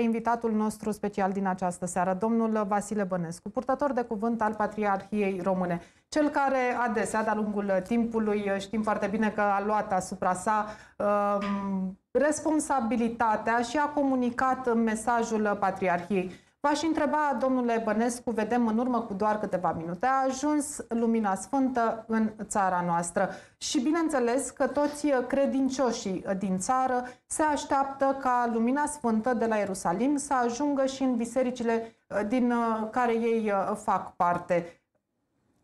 invitatul nostru special din această seară, domnul Vasile Bănescu, purtător de cuvânt al Patriarhiei Române, cel care adesea, de-a lungul timpului, știm foarte bine că a luat asupra sa um, responsabilitatea și a comunicat mesajul Patriarhiei. V-aș întreba, domnule Bănescu, vedem în urmă cu doar câteva minute, a ajuns Lumina Sfântă în țara noastră și bineînțeles că toți credincioșii din țară se așteaptă ca Lumina Sfântă de la Ierusalim să ajungă și în bisericile uh, din uh, care ei uh, fac parte.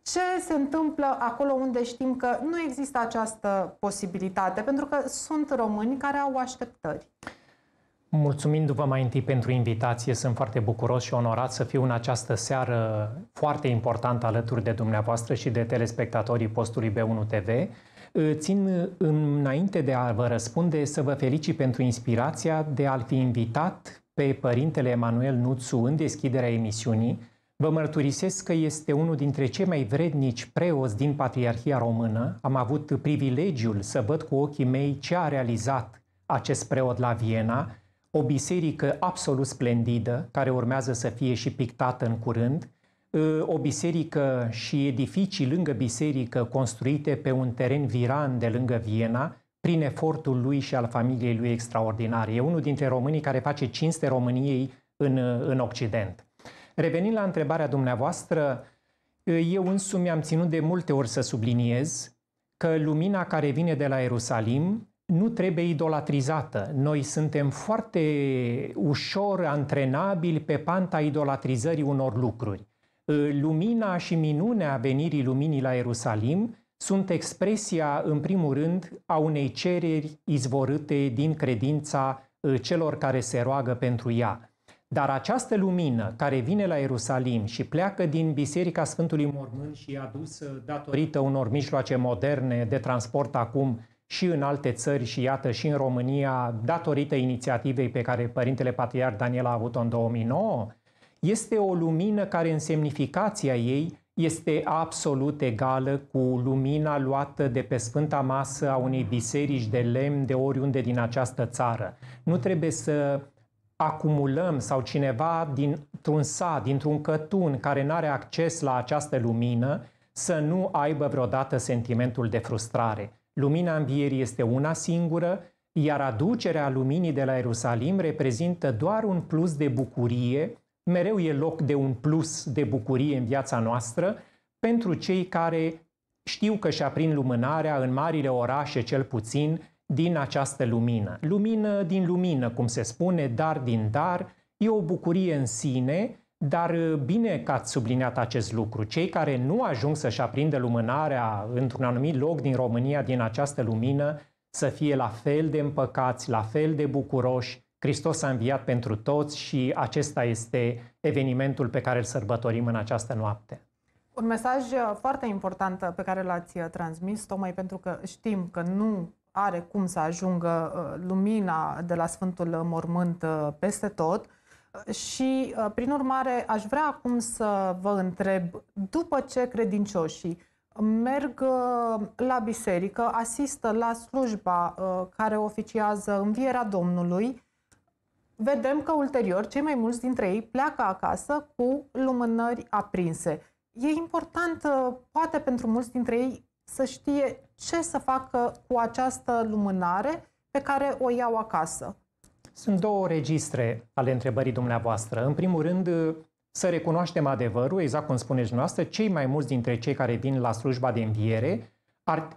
Ce se întâmplă acolo unde știm că nu există această posibilitate? Pentru că sunt români care au așteptări. Mulțumindu-vă mai întâi pentru invitație, sunt foarte bucuros și onorat să fiu în această seară foarte importantă alături de dumneavoastră și de telespectatorii postului B1 TV. Țin înainte de a vă răspunde să vă felicit pentru inspirația de a-l fi invitat pe părintele Emanuel Nuțu în deschiderea emisiunii. Vă mărturisesc că este unul dintre cei mai vrednici preoți din Patriarhia Română. Am avut privilegiul să văd cu ochii mei ce a realizat acest preot la Viena – o biserică absolut splendidă, care urmează să fie și pictată în curând, ă, o biserică și edificii lângă biserică construite pe un teren viran de lângă Viena, prin efortul lui și al familiei lui extraordinar. E unul dintre românii care face cinste României în, în Occident. Revenind la întrebarea dumneavoastră, ă, eu însumi am ținut de multe ori să subliniez că lumina care vine de la Ierusalim nu trebuie idolatrizată. Noi suntem foarte ușor antrenabili pe panta idolatrizării unor lucruri. Ă, lumina și minunea venirii luminii la Ierusalim sunt expresia, în primul rând, a unei cereri izvorâte din credința ă, celor care se roagă pentru ea. Dar această lumină care vine la Ierusalim și pleacă din Biserica Sfântului Mormânt și e adusă datorită unor mijloace moderne de transport acum și în alte țări și iată și în România, datorită inițiativei pe care Părintele patriar Daniel a avut-o în 2009, este o lumină care în semnificația ei este absolut egală cu lumina luată de pe Sfânta Masă a unei biserici de lemn de oriunde din această țară. Nu trebuie să acumulăm sau cineva dintr-un sat, dintr-un cătun care nu are acces la această lumină, să nu aibă vreodată sentimentul de frustrare. Lumina învierii este una singură, iar aducerea luminii de la Ierusalim reprezintă doar un plus de bucurie, mereu e loc de un plus de bucurie în viața noastră, pentru cei care știu că și aprind lumânarea în marile orașe cel puțin din această lumină. Lumină din lumină, cum se spune, dar din dar, e o bucurie în sine dar uh, bine că ați subliniat acest lucru. Cei care nu ajung să-și aprindă lumânarea într-un anumit loc din România, din această lumină, să fie la fel de împăcați, la fel de bucuroși. Hristos a înviat pentru toți și acesta este evenimentul pe care îl sărbătorim în această noapte. Un mesaj uh, foarte important uh, pe care l-ați transmis, tocmai pentru că știm că nu are cum să ajungă lumina de la Sfântul Mormânt peste tot, și, uh, prin urmare, aș vrea acum să vă întreb, după ce credincioșii merg uh, la biserică, asistă la slujba uh, care oficiază învierea Domnului, vedem că ulterior cei mai mulți dintre ei pleacă acasă cu lumânări aprinse. E important, poate pentru mulți dintre ei, să știe ce să facă cu această lumânare pe care o iau acasă. Sunt două registre ale întrebării dumneavoastră. În primul rând, să recunoaștem adevărul, exact cum spuneți noastră, cei mai mulți dintre cei care vin la slujba de înviere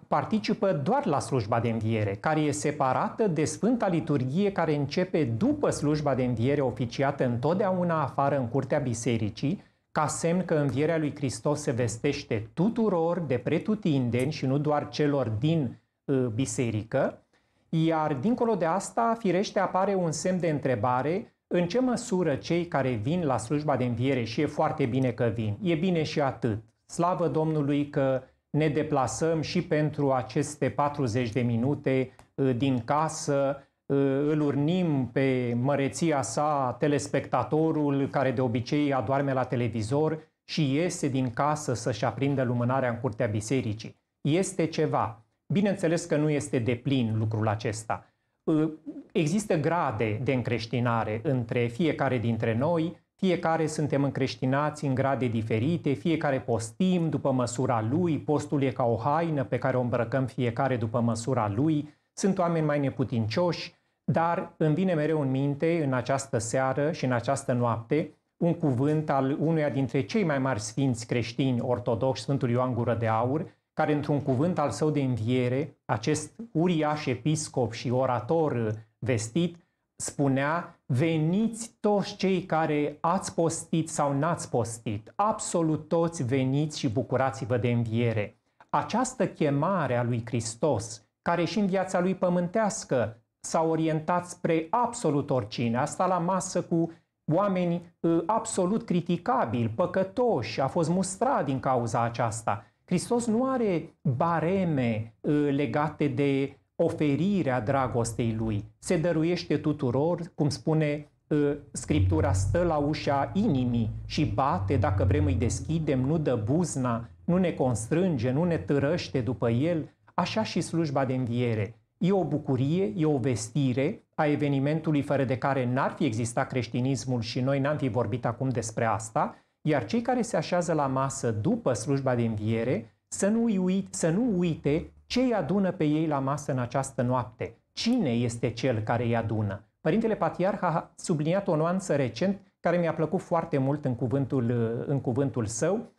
participă doar la slujba de înviere, care e separată de Sfânta Liturghie care începe după slujba de înviere oficiată întotdeauna afară în curtea bisericii, ca semn că învierea lui Hristos se vestește tuturor de pretutindeni și nu doar celor din uh, biserică, iar dincolo de asta, firește, apare un semn de întrebare în ce măsură cei care vin la slujba de înviere, și e foarte bine că vin, e bine și atât. Slavă Domnului că ne deplasăm și pentru aceste 40 de minute uh, din casă, uh, îl urnim pe măreția sa telespectatorul care de obicei adoarme la televizor și iese din casă să-și aprindă lumânarea în curtea bisericii. Este ceva. Bineînțeles că nu este deplin lucrul acesta. Ă, există grade de încreștinare între fiecare dintre noi, fiecare suntem încreștinați în grade diferite, fiecare postim după măsura lui, postul e ca o haină pe care o îmbrăcăm fiecare după măsura lui, sunt oameni mai neputincioși, dar îmi vine mereu în minte în această seară și în această noapte un cuvânt al unuia dintre cei mai mari sfinți creștini ortodoxi, Sfântul Ioan Gură de Aur, care într-un cuvânt al său de înviere, acest uriaș episcop și orator vestit, spunea, veniți toți cei care ați postit sau n-ați postit, absolut toți veniți și bucurați-vă de înviere. Această chemare a lui Hristos, care și în viața lui pământească s-a orientat spre absolut oricine, a stat la masă cu oameni ă, absolut criticabili, păcătoși, a fost mustrat din cauza aceasta – Hristos nu are bareme uh, legate de oferirea dragostei lui. Se dăruiește tuturor, cum spune uh, Scriptura stă la ușa inimii și bate, dacă vrem îi deschidem, nu dă buzna, nu ne constrânge, nu ne târăște după el, așa și slujba de înviere. E o bucurie, e o vestire a evenimentului fără de care n-ar fi existat creștinismul și noi n-am fi vorbit acum despre asta, iar cei care se așează la masă după slujba de înviere să nu, uit, să nu uite ce îi adună pe ei la masă în această noapte, cine este cel care îi adună. Părintele Patriarh a subliniat o nuanță recent care mi-a plăcut foarte mult în cuvântul, în cuvântul său.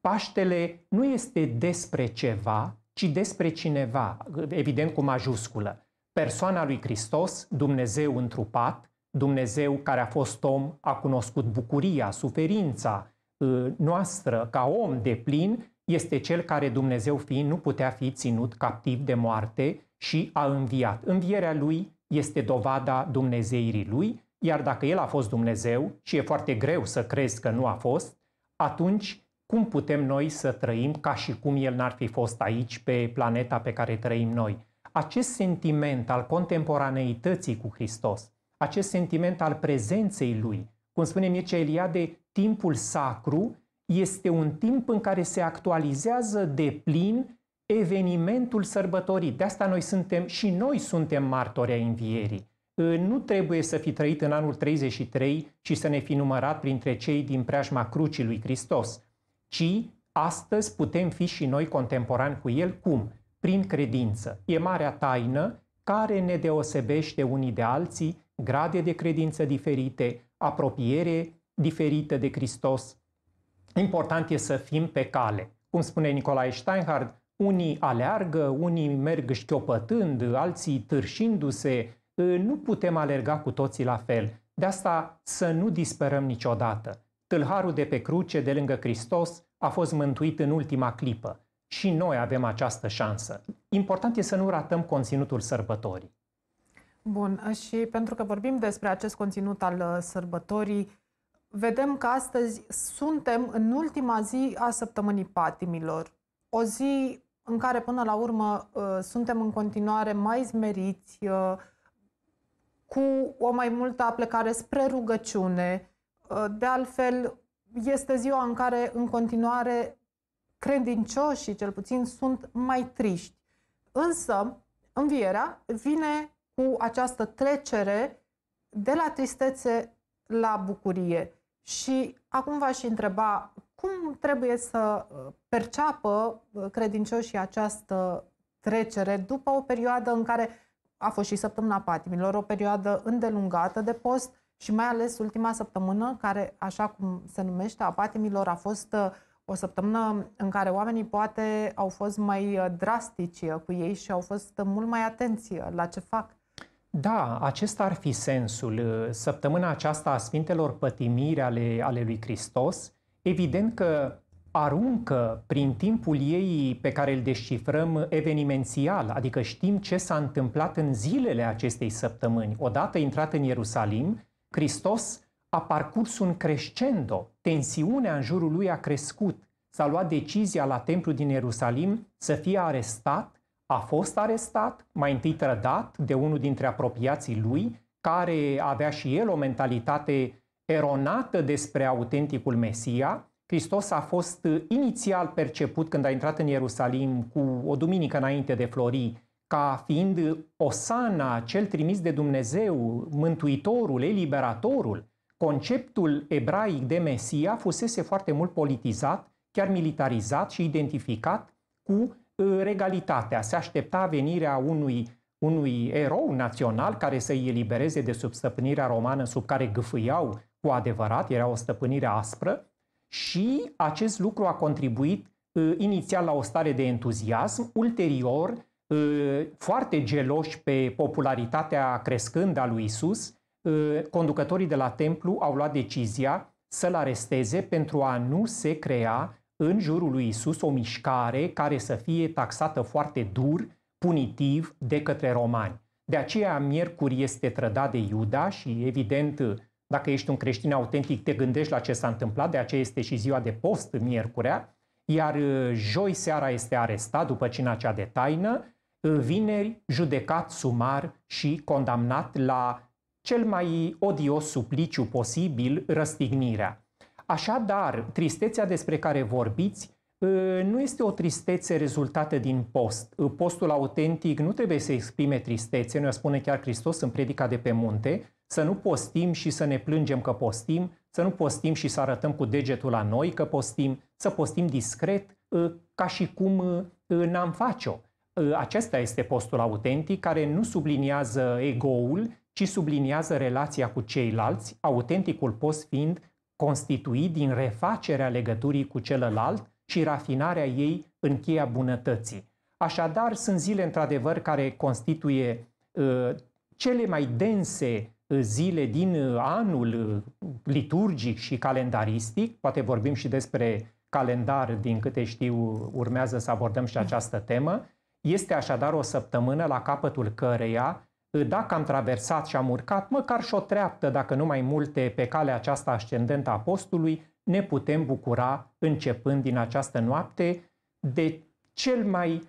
Paștele nu este despre ceva, ci despre cineva, evident cu majusculă. Persoana lui Hristos, Dumnezeu întrupat, Dumnezeu care a fost om a cunoscut bucuria, suferința uh, noastră ca om de plin, este cel care Dumnezeu fiind nu putea fi ținut captiv de moarte și a înviat. Învierea lui este dovada Dumnezeirii lui, iar dacă el a fost Dumnezeu, și e foarte greu să crezi că nu a fost, atunci cum putem noi să trăim ca și cum el n-ar fi fost aici, pe planeta pe care trăim noi? Acest sentiment al contemporaneității cu Hristos, acest sentiment al prezenței lui. Cum spune Mircea Eliade, timpul sacru este un timp în care se actualizează de plin evenimentul sărbătorit. De asta noi suntem și noi suntem martori ai învierii. Ă, nu trebuie să fi trăit în anul 33 și să ne fi numărat printre cei din preajma crucii lui Hristos, ci astăzi putem fi și noi contemporani cu el. Cum? Prin credință. E marea taină care ne deosebește unii de alții grade de credință diferite, apropiere diferită de Hristos. Important e să fim pe cale. Cum spune Nicolae Steinhardt, unii aleargă, unii merg șchiopătând, alții târșindu-se. Ă, nu putem alerga cu toții la fel. De asta să nu disperăm niciodată. Tâlharul de pe cruce de lângă Hristos a fost mântuit în ultima clipă. Și noi avem această șansă. Important e să nu ratăm conținutul sărbătorii. Bun, și pentru că vorbim despre acest conținut al uh, sărbătorii, vedem că astăzi suntem în ultima zi a săptămânii patimilor. O zi în care până la urmă uh, suntem în continuare mai zmeriți, uh, cu o mai multă aplecare spre rugăciune. De altfel, este ziua în care în continuare credincioșii, cel puțin, sunt mai triști. Însă, învierea vine cu această trecere de la tristețe la bucurie. Și acum v-aș întreba cum trebuie să uh, perceapă uh, credincioșii această trecere după o perioadă în care a fost și săptămâna patimilor, o perioadă îndelungată de post și mai ales ultima săptămână, care, așa cum se numește, a patimilor, a fost uh, o săptămână în care oamenii poate au fost mai drastici cu ei și au fost mult mai atenți la ce fac. Da, acesta ar fi sensul. Săptămâna aceasta a Sfintelor Pătimiri ale, ale lui Hristos, evident că aruncă prin timpul ei pe care îl descifrăm evenimențial, adică știm ce s-a întâmplat în zilele acestei săptămâni. Odată intrat în Ierusalim, Hristos a parcurs un crescendo, tensiunea în jurul lui a crescut, s-a luat decizia la templu din Ierusalim să fie arestat a fost arestat, mai întâi trădat de unul dintre apropiații lui, care avea și el o mentalitate eronată despre autenticul Mesia. Hristos a fost uh, inițial perceput când a intrat în Ierusalim cu o duminică înainte de flori, ca fiind uh, Osana, cel trimis de Dumnezeu, Mântuitorul, Eliberatorul. Conceptul ebraic de Mesia fusese foarte mult politizat, chiar militarizat și identificat cu Uh, regalitatea. Se aștepta venirea unui, unui erou național care să îi elibereze de sub stăpânirea romană sub care gâfâiau cu adevărat, era o stăpânire aspră, și acest lucru a contribuit uh, inițial la o stare de entuziasm, ulterior uh, foarte geloși pe popularitatea crescândă a lui Isus, conducătorii de la templu au luat decizia să-l aresteze pentru a nu se crea în jurul lui Isus o mișcare care să fie taxată foarte dur, punitiv, de către romani. De aceea, Miercuri este trădat de Iuda și, evident, dacă ești un creștin autentic, te gândești la ce s-a întâmplat, de aceea este și ziua de post, Miercurea, iar uh, joi seara este arestat după cina cea de taină, uh, vineri judecat sumar și condamnat la cel mai odios supliciu posibil, răstignirea. Așadar, tristețea despre care vorbiți ă, nu este o tristețe rezultată din post. Ă, postul autentic nu trebuie să exprime tristețe, ne spune chiar Hristos în predica de pe munte, să nu postim și să ne plângem că postim, să nu postim și să arătăm cu degetul la noi că postim, să postim discret, ă, ca și cum n-am face-o. Acesta este postul autentic care nu subliniază ego-ul, ci subliniază relația cu ceilalți, autenticul post fiind constituit din refacerea legăturii cu celălalt și rafinarea ei în cheia bunătății. Așadar, sunt zile într-adevăr care constituie ă, cele mai dense ă, zile din ă, anul liturgic și calendaristic, poate vorbim și despre calendar, din câte știu, urmează să abordăm și această temă. Este așadar o săptămână la capătul căreia dacă am traversat și am urcat măcar și o treaptă, dacă nu mai multe, pe calea aceasta ascendentă a postului, ne putem bucura, începând din această noapte, de cel mai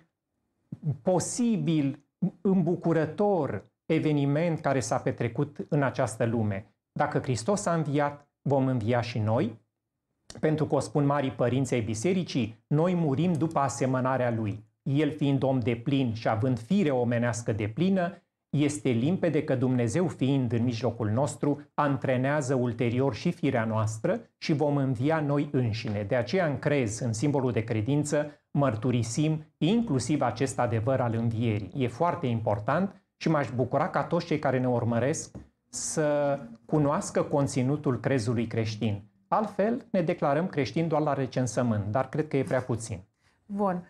posibil îmbucurător eveniment care s-a petrecut în această lume. Dacă Hristos a înviat, vom învia și noi, pentru că o spun marii părinți ai bisericii, noi murim după asemănarea lui. El fiind om de plin și având fire omenească de plină, este limpede că Dumnezeu fiind în mijlocul nostru, antrenează ulterior și firea noastră și vom învia noi înșine. De aceea în crez, în simbolul de credință, mărturisim inclusiv acest adevăr al învierii. E foarte important și m-aș bucura ca toți cei care ne urmăresc să cunoască conținutul crezului creștin. Altfel, ne declarăm creștini doar la recensământ, dar cred că e prea puțin. Bun.